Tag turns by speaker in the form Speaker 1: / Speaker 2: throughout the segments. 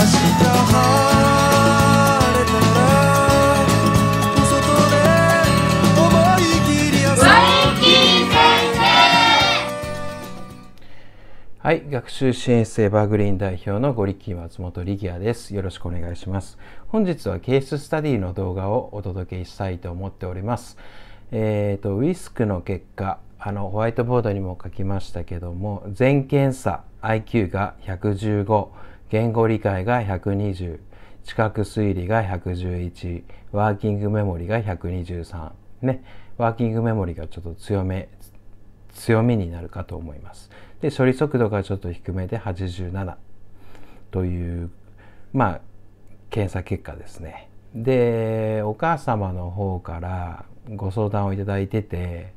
Speaker 1: はい、学習支援室エバーグリーン代表のゴリキー松本リギアです。よろしくお願いします。本日はケーススタディの動画をお届けしたいと思っております。えっ、ー、と、ウィスクの結果、あの、ホワイトボードにも書きましたけども、全検査 IQ が115、言語理解が120、知覚推理が111、ワーキングメモリが123。ね、ワーキングメモリがちょっと強め、強みになるかと思います。で、処理速度がちょっと低めで87という、まあ、検査結果ですね。で、お母様の方からご相談をいただいてて、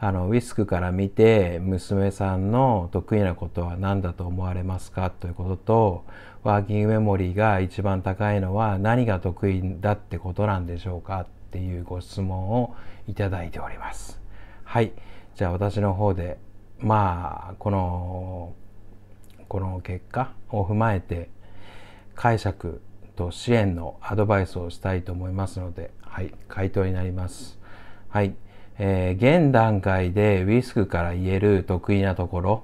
Speaker 1: あのウィスクから見て娘さんの得意なことは何だと思われますかということとワーキングメモリーが一番高いのは何が得意だってことなんでしょうかっていうご質問をいただいております。はいじゃあ私の方でまあこのこの結果を踏まえて解釈と支援のアドバイスをしたいと思いますので、はい、回答になります。はい。えー、現段階でウィスクから言える得意なところ、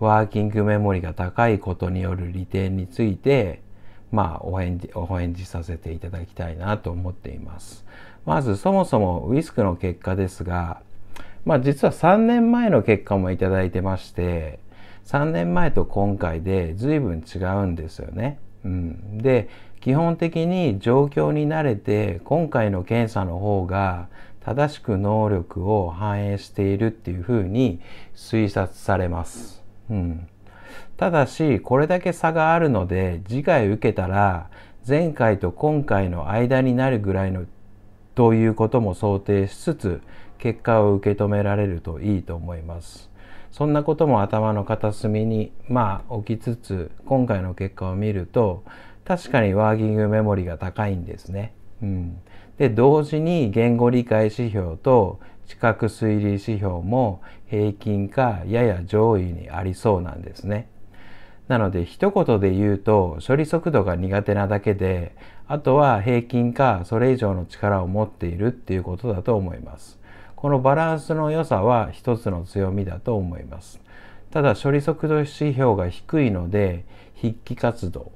Speaker 1: ワーキングメモリが高いことによる利点について、まあ、お返事、お返事させていただきたいなと思っています。まず、そもそもウィスクの結果ですが、まあ、実は3年前の結果もいただいてまして、3年前と今回で随分違うんですよね。うん、で基本的に状況に慣れて今回の検査の方が正しく能力を反映しているっていうふうに推察されます。うん、ただし、これだけ差があるので、次回受けたら、前回と今回の間になるぐらいのということも想定しつつ結果を受け止められるといいと思いますそんなことも頭の片隅にまあ置きつつ今回の結果を見ると確かにワーキングメモリが高いんですねうん、で同時に言語理解指標と知覚推理指標も平均かやや上位にありそうなんですね。なので一言で言うと処理速度が苦手なだけであとは平均かそれ以上の力を持っているっていうことだと思います。このバランスの良さは一つの強みだと思います。ただ処理速度指標が低いので筆記活動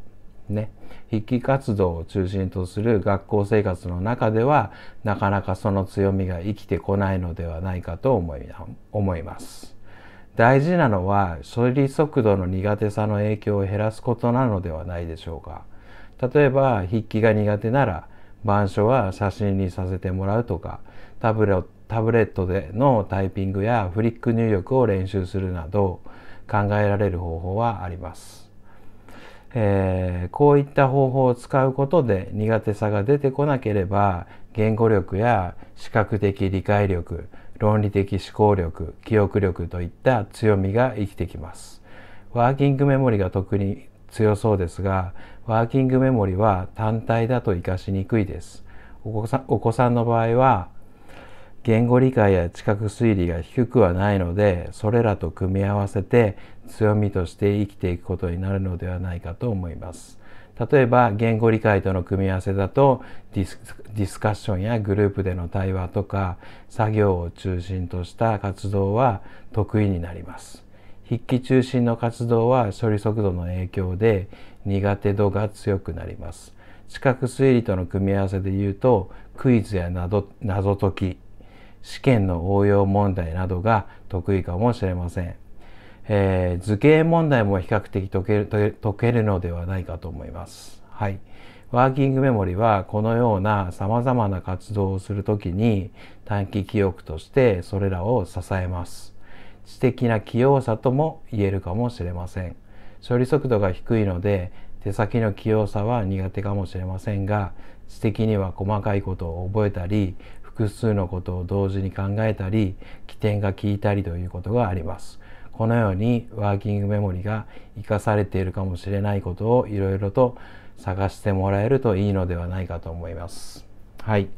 Speaker 1: ね筆記活動を中心とする学校生活の中ではなかなかその強みが生きてこないのではないかと思います。大事なのは処理速度の苦手さの影響を減らすことなのではないでしょうか。例えば筆記が苦手なら板書は写真にさせてもらうとかタブレットでのタイピングやフリック入力を練習するなど考えられる方法はあります。えー、こういった方法を使うことで苦手さが出てこなければ言語力や視覚的理解力論理的思考力記憶力といった強みが生きてきますワーキングメモリが特に強そうですがワーキングメモリは単体だと活かしにくいですお子さんの場合は言語理解や知覚推理が低くはないのでそれらと組み合わせて強みとして生きていくことになるのではないかと思います。例えば言語理解との組み合わせだとディスカッションやグループでの対話とか作業を中心とした活動は得意になります。筆記中心の活動は処理速度の影響で苦手度が強くなります。知覚推理との組み合わせで言うとクイズや謎解き試験の応用問題などが得意かもしれません。えー、図形問題も比較的解ける解けるのではないかと思います。はい。ワーキングメモリはこのような様々な活動をするときに短期記憶としてそれらを支えます。知的な器用さとも言えるかもしれません。処理速度が低いので手先の器用さは苦手かもしれませんが知的には細かいことを覚えたり複数のことを同時に考えたり起点が効いたりということがありますこのようにワーキングメモリが生かされているかもしれないことをいろいろと探してもらえるといいのではないかと思いますはい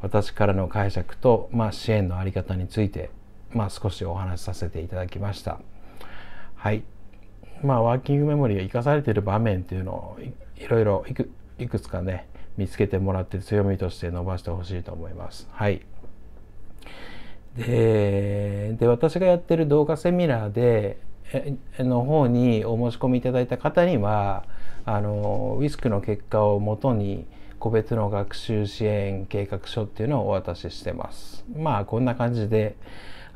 Speaker 1: 私からの解釈と、まあ、支援の在り方について、まあ、少しお話しさせていただきましたはいまあワーキングメモリが生かされている場面というのをいろいろいくつかね見つけてもらって強みとして伸ばしてほしいと思います。はい。で、で私がやってる動画セミナーで、の方にお申し込みいただいた方には、あの、ウィスクの結果をもとに、個別の学習支援計画書っていうのをお渡ししてます。まあ、こんな感じで、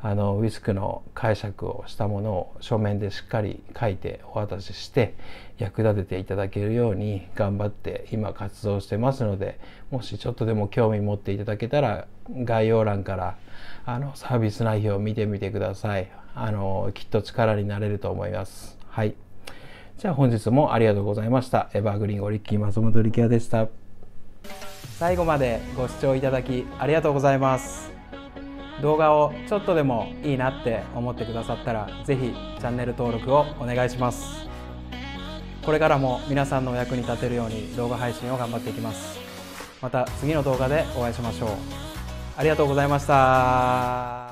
Speaker 1: あのウィスクの解釈をしたものを書面でしっかり書いてお渡しして役立てていただけるように頑張って今活動してますのでもしちょっとでも興味持っていただけたら概要欄からあのサービス内容を見てみてくださいあのきっと力になれると思いますはいじゃあ本日もありがとうございましたエバーグリーンオリッキー松本力也でした最後までご視聴いただきありがとうございます動画をちょっとでもいいなって思ってくださったら是非チャンネル登録をお願いしますこれからも皆さんのお役に立てるように動画配信を頑張っていきますまた次の動画でお会いしましょうありがとうございました